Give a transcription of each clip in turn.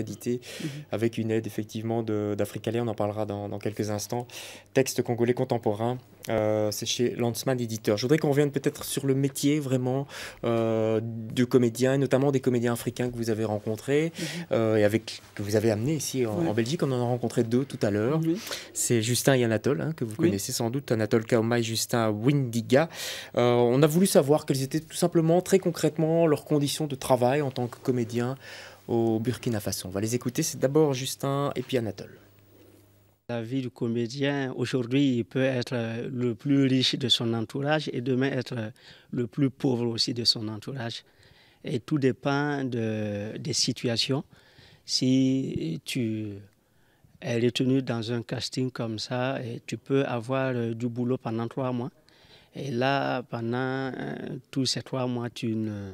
édité mhm. avec une aide effectivement d'Africalais, on en parlera dans, quelques instants. Texte congolais contemporain, euh, c'est chez Landsman Éditeur. Je voudrais qu'on revienne peut-être sur le métier vraiment euh, comédien, et notamment des comédiens africains que vous avez rencontrés mhm. euh, et avec, que vous avez amenés ici en, Belgique. On en a rencontré deux tout à l'heure. Mhm. C'est Justin et Anatole, hein, que vous connaissez sans doute, Anatole Kaoma et Justin Windiga. Euh, on a voulu savoir quelles étaient tout simplement, très concrètement, leurs conditions de travail en tant que comédien au Burkina Faso. On va les écouter, c'est d'abord Justin et puis Anatole. La vie du comédien aujourd'hui il peut être euh, le plus riche de son entourage et demain être euh, le plus pauvre aussi de son entourage. Et tout dépend de, des situations. Si tu euh, es retenu dans un casting comme ça, tu peux avoir du boulot pendant trois mois. Et là, pendant tous ces trois mois, tu ne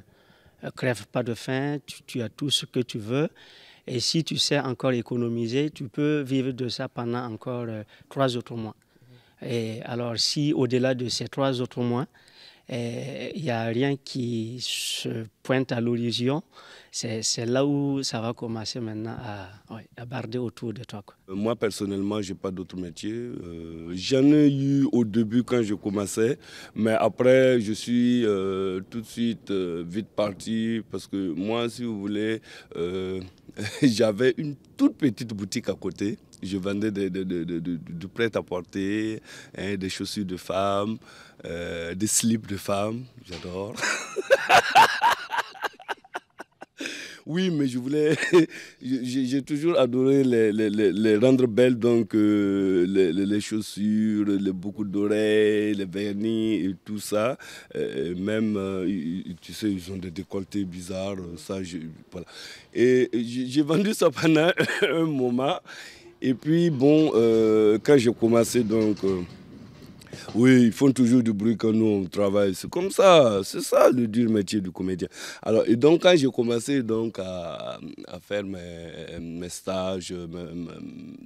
euh, crève pas de faim, tu, tu, as tout ce que tu veux. Et si tu sais encore économiser, tu peux vivre de ça pendant encore euh, trois autres mois. Et alors si au-delà de ces trois autres mois, il eh, n'y a rien qui se pointe à l'horizon. C'est là où ça va commencer maintenant à, barder autour de toi. Euh, moi, personnellement, je n'ai pas d'autre métier. Euh, j'en ai eu au début quand je commençais, mais après, je suis euh, tout de suite vite parti parce que moi, si vous voulez, j'avais une toute petite boutique à côté. Je vendais de, de, prêt-à-porter, hein, des chaussures de femmes, euh, des slips de femmes. J'adore. oui, mais je voulais. J'ai toujours adoré les, rendre belles, donc euh, les, chaussures, les beaucoup d'oreilles, les vernis et tout ça. Euh, même, tu sais, ils ont des décolletés bizarres, ça, Et j'ai vendu ça pendant un moment. Et puis, bon, euh, quand j'ai commencé, donc, euh, oui, ils font toujours du bruit quand nous, on travaille. C'est comme ça, c'est ça le dur métier du comédien. Alors, et donc, quand j'ai commencé donc, à, faire mes, stages,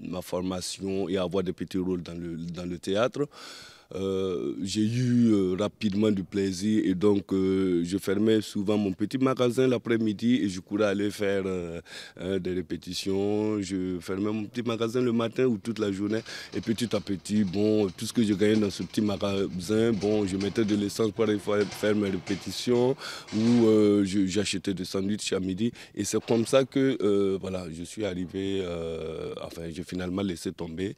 ma, formation et avoir des petits rôles dans le, dans le théâtre, euh, j'ai eu euh, rapidement du plaisir et donc euh, je fermais souvent mon petit magasin l'après-midi et je courais aller faire des répétitions. Je fermais mon petit magasin le matin ou toute la journée et petit à petit, bon, tout ce que je gagnais dans ce petit magasin, bon, je mettais de l'essence pour aller faire mes répétitions ou j'achetais des sandwichs à midi et c'est comme ça que voilà, je suis arrivé, enfin j'ai finalement laissé tomber.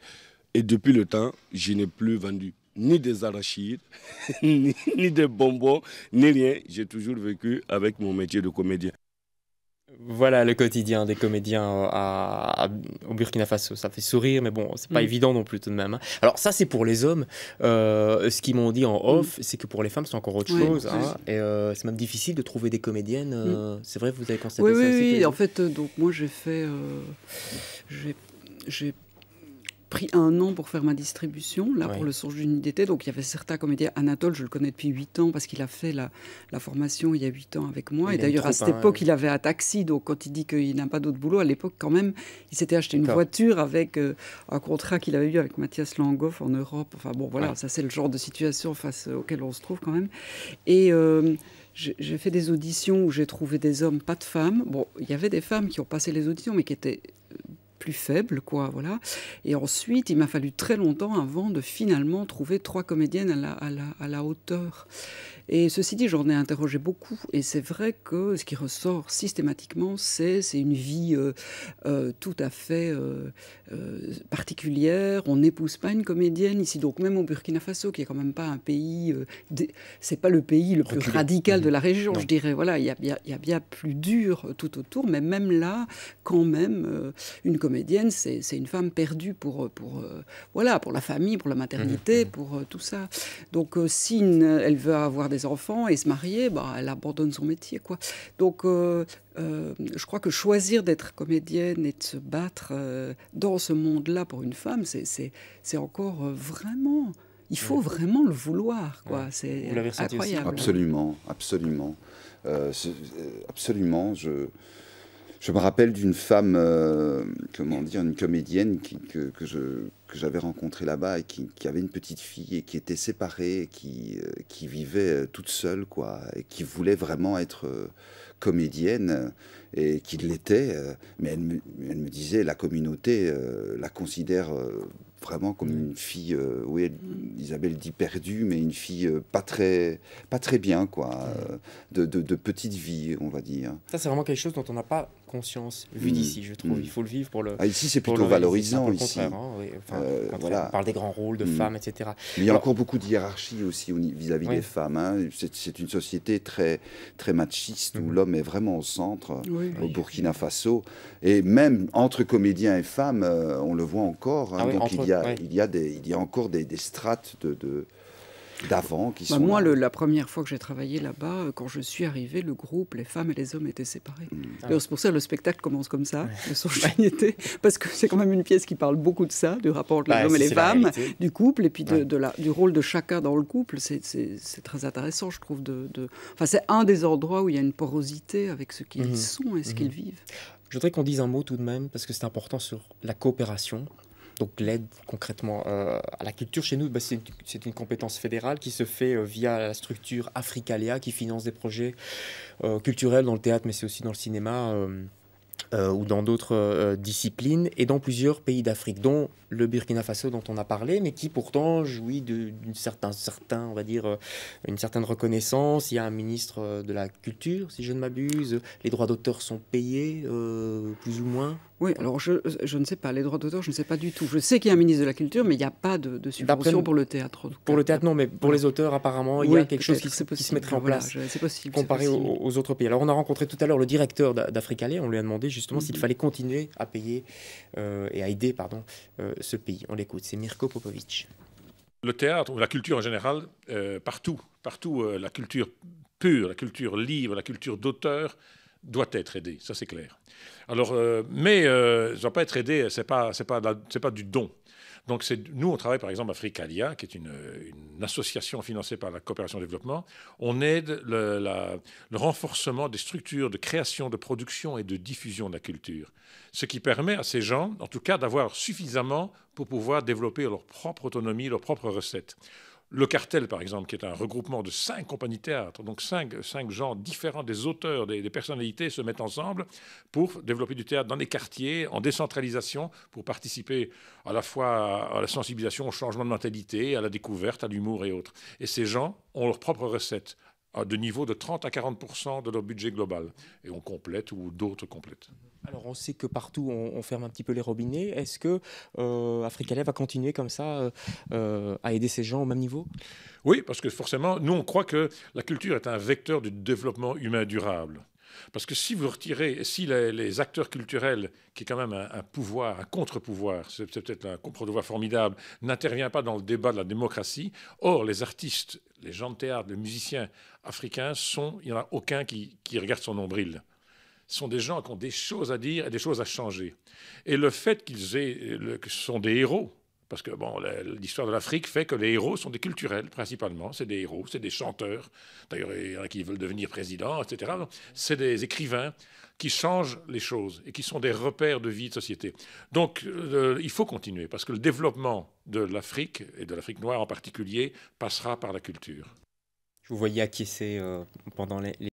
Et depuis le temps, je n'ai plus vendu ni des arachides, ni, des bonbons, ni rien. J'ai toujours vécu avec mon métier de comédien. Voilà le quotidien des comédiens euh, à, au Burkina Faso. Ça fait sourire, mais bon, c'est pas mm. évident non plus tout de même. Hein. Alors ça, c'est pour les hommes. Euh, ce qu'ils m'ont dit en off, mm. c'est que pour les femmes, c'est encore autre chose. Hein. Et euh, c'est même difficile de trouver des comédiennes. Mm. C'est vrai, vous avez constaté ça. Oui, aussi, oui. En fait, donc moi, j'ai fait, j'ai pris un an pour faire ma distribution, là, pour le songe d'une d'été. Donc, il y avait certains comédiens. Anatole, je le connais depuis 8 ans parce qu'il a fait la, formation il y a 8 ans avec moi. et d'ailleurs, à cette hein, époque, il avait un taxi. Donc, quand il dit qu'il n'a pas d'autre boulot, à l'époque, quand même, il s'était acheté une voiture avec euh, un contrat qu'il avait eu avec Mathias Langoff en Europe. Enfin, bon, voilà, ça, c'est le genre de situation face euh, auquel on se trouve quand même. Et. Euh, j'ai fait des auditions où j'ai trouvé des hommes, pas de femmes. Bon, il y avait des femmes qui ont passé les auditions, mais qui étaient plus faible, quoi, voilà. Et ensuite, il m'a fallu très longtemps avant de finalement trouver trois comédiennes à la, à la, à la hauteur. Et ceci dit, j'en ai interrogé beaucoup, et c'est vrai que ce qui ressort systématiquement, c'est une vie euh, euh, tout à fait euh, particulière. On n'épouse pas une comédienne ici, donc même au Burkina Faso, qui est quand même pas un pays, c'est pas le pays le plus radical de la mhm. région, je dirais. Voilà, il y y a, bien plus dur tout autour, mais même là, quand même, une comédienne comédienne, c'est une femme perdue pour, pour, euh, voilà, pour la famille, pour la maternité, mhm. pour euh, tout ça. Donc, euh, si elle veut avoir des enfants et se marier, bah, elle abandonne son métier. Quoi. Donc, je crois que choisir d'être comédienne et de se battre dans ce monde-là pour une femme, c'est encore vraiment. Il faut vraiment le vouloir, quoi. C'est incroyable. Hein. Absolument, absolument, absolument. Je je me rappelle d'une femme, euh, comment dire, une comédienne que, j'avais rencontrée là-bas et qui, avait une petite fille et qui était séparée, qui, euh, qui vivait euh, toute seule, quoi, et qui voulait vraiment être comédienne et qui l'était. mais elle me, disait, la communauté la considère vraiment comme une fille, euh, oui, Isabelle dit perdue, mais une fille euh, pas, très, pas très bien, quoi, euh, de, de, petite vie, on va dire. Ça, c'est vraiment quelque chose dont on n'a pas conscience, vu mm. d'ici, je trouve. Mm. Il faut le vivre pour le. Ah, ici, c'est plutôt valorisant, ici. Hein, voilà. On parle des grands rôles de mm. femmes, etc. Mais il y a encore beaucoup de hiérarchie aussi vis-à-vis des femmes. Hein. C'est une société très, très machiste où l'homme est vraiment au centre, au Burkina Faso. Et même entre comédiens et femmes, on le voit encore. Hein. Ah donc, il y a il y a, des, il y a encore des, des strates de, d'avant qui bah, sont Moi, la première fois que j'ai travaillé là-bas, euh, quand je suis arrivé, le groupe, les femmes et les hommes étaient séparés. Mm. C'est pour ça que le spectacle commence comme ça, le parce que c'est quand même une pièce qui parle beaucoup de ça, du rapport entre les hommes et les femmes, du couple, et puis de, la, du rôle de chacun dans le couple. C'est très intéressant, je trouve. De, Enfin, c'est un des endroits où il y a une porosité avec ce qu'ils mhm. sont et ce mhm. qu'ils vivent. Je voudrais qu'on dise un mot tout de même, parce que c'est important sur la coopération. Donc l'aide concrètement euh, à la culture chez nous, bah, c'est une, compétence fédérale qui se fait euh, via la structure Africalia qui finance des projets euh, culturels dans le théâtre, mais c'est aussi dans le cinéma. Euh, ou dans d'autres euh, disciplines et dans plusieurs pays d'Afrique, dont le Burkina Faso dont on a parlé, mais qui pourtant jouit d'une certaine, certain, on va dire, euh, une certaine reconnaissance. Il y a un ministre de la Culture, si je ne m'abuse. Les droits d'auteur sont payés, plus ou moins. Oui, alors je, je, ne sais pas, les droits d'auteur, je ne sais pas du tout. Je sais qu'il y a un ministre de la Culture, mais il n'y a pas de, subvention pour le théâtre. Pour le théâtre, non, mais pour les auteurs, apparemment, il y a quelque chose qui, se mettrait en place. Comparé Aux, autres pays. Alors on a rencontré tout à l'heure le directeur d'Africalais, on lui a demandé justement s'il mhm. fallait continuer à payer euh, et à aider pardon, euh, ce pays. On l'écoute, c'est Mirko Popovic. Le théâtre, ou la culture en général, euh, partout, partout, la culture pure, la culture libre, la culture d'auteur doit être aidée, ça c'est clair. Alors, mais ça ne pas être aidé, ce n'est pas, pas, pas du don. Donc nous, on travaille par exemple à Fricalia, qui est une, association financée par la coopération développement. On aide le, le, renforcement des structures de création, de production et de diffusion de la culture, ce qui permet à ces gens, en tout cas, d'avoir suffisamment pour pouvoir développer leur propre autonomie, leurs propres recettes. Le Cartel, par exemple, qui est un regroupement de cinq compagnies théâtre, donc cinq, cinq gens différents des auteurs, des, des, personnalités se mettent ensemble pour développer du théâtre dans les quartiers, en décentralisation, pour participer à la fois à la sensibilisation, au changement de mentalité, à la découverte, à l'humour et autres. Et ces gens ont leur propre recette de niveau de 30 à 40 de leur budget global. Et on complète ou d'autres complètent. Alors on sait que partout on, ferme un petit peu les robinets. Est-ce que euh, va continuer comme ça euh, euh, à aider ces gens au même niveau Oui, parce que forcément, nous on croit que la culture est un vecteur du développement humain durable. Parce que si vous retirez, si les, acteurs culturels, qui est quand même un, pouvoir, un contre-pouvoir, c'est peut-être un contre-pouvoir formidable, n'intervient pas dans le débat de la démocratie, or les artistes, les gens de théâtre, les musiciens africains sont, il n'y en a aucun qui, regarde son nombril sont des gens qui ont des choses à dire et des choses à changer. Et le fait qu'ils que ce sont des héros, parce que bon, l'histoire de l'Afrique fait que les héros sont des culturels principalement. C'est des héros, c'est des chanteurs. D'ailleurs, il y en a qui veulent devenir président, etc. C'est des écrivains qui changent les choses et qui sont des repères de vie de société. Donc, euh, il faut continuer parce que le développement de l'Afrique et de l'Afrique noire en particulier passera par la culture. Je vous voyais acquiescer euh, pendant les